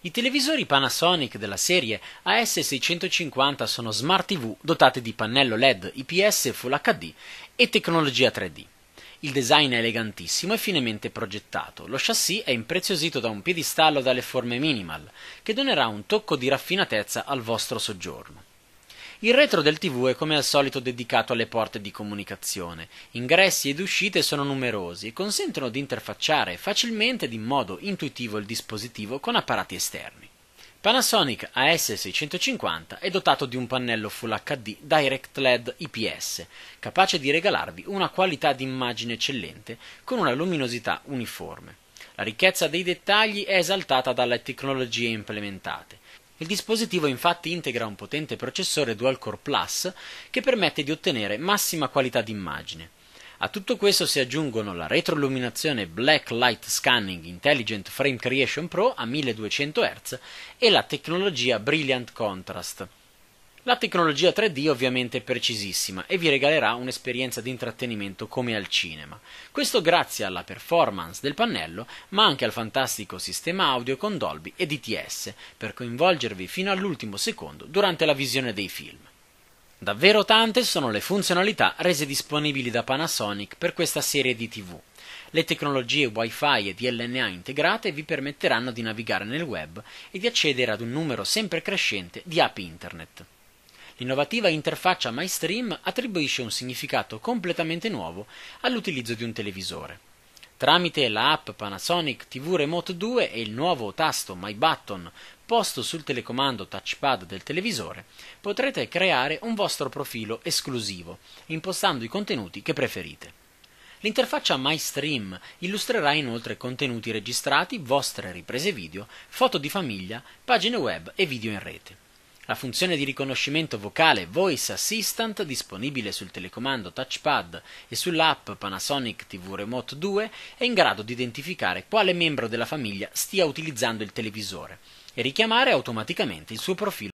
I televisori Panasonic della serie AS650 sono smart TV dotate di pannello LED IPS Full HD e tecnologia 3D. Il design è elegantissimo e finemente progettato. Lo chassis è impreziosito da un piedistallo dalle forme minimal, che donerà un tocco di raffinatezza al vostro soggiorno. Il retro del TV è come al solito dedicato alle porte di comunicazione. Ingressi ed uscite sono numerosi e consentono di interfacciare facilmente ed in modo intuitivo il dispositivo con apparati esterni. Panasonic AS650 è dotato di un pannello Full HD Direct LED IPS, capace di regalarvi una qualità di immagine eccellente con una luminosità uniforme. La ricchezza dei dettagli è esaltata dalle tecnologie implementate. Il dispositivo infatti integra un potente processore dual-core Plus che permette di ottenere massima qualità d'immagine. A tutto questo si aggiungono la retroilluminazione Black Light Scanning Intelligent Frame Creation Pro a 1200 Hz e la tecnologia Brilliant Contrast. La tecnologia 3D ovviamente è precisissima e vi regalerà un'esperienza di intrattenimento come al cinema. Questo grazie alla performance del pannello, ma anche al fantastico sistema audio con Dolby e DTS per coinvolgervi fino all'ultimo secondo durante la visione dei film. Davvero tante sono le funzionalità rese disponibili da Panasonic per questa serie di TV. Le tecnologie Wi-Fi e DLNA integrate vi permetteranno di navigare nel web e di accedere ad un numero sempre crescente di app internet. L'innovativa interfaccia MyStream attribuisce un significato completamente nuovo all'utilizzo di un televisore. Tramite la app Panasonic TV Remote 2 e il nuovo tasto My Button posto sul telecomando touchpad del televisore, potrete creare un vostro profilo esclusivo, impostando i contenuti che preferite. L'interfaccia MyStream illustrerà inoltre contenuti registrati, vostre riprese video, foto di famiglia, pagine web e video in rete. La funzione di riconoscimento vocale Voice Assistant, disponibile sul telecomando touchpad e sull'app Panasonic TV Remote 2, è in grado di identificare quale membro della famiglia stia utilizzando il televisore e richiamare automaticamente il suo profilo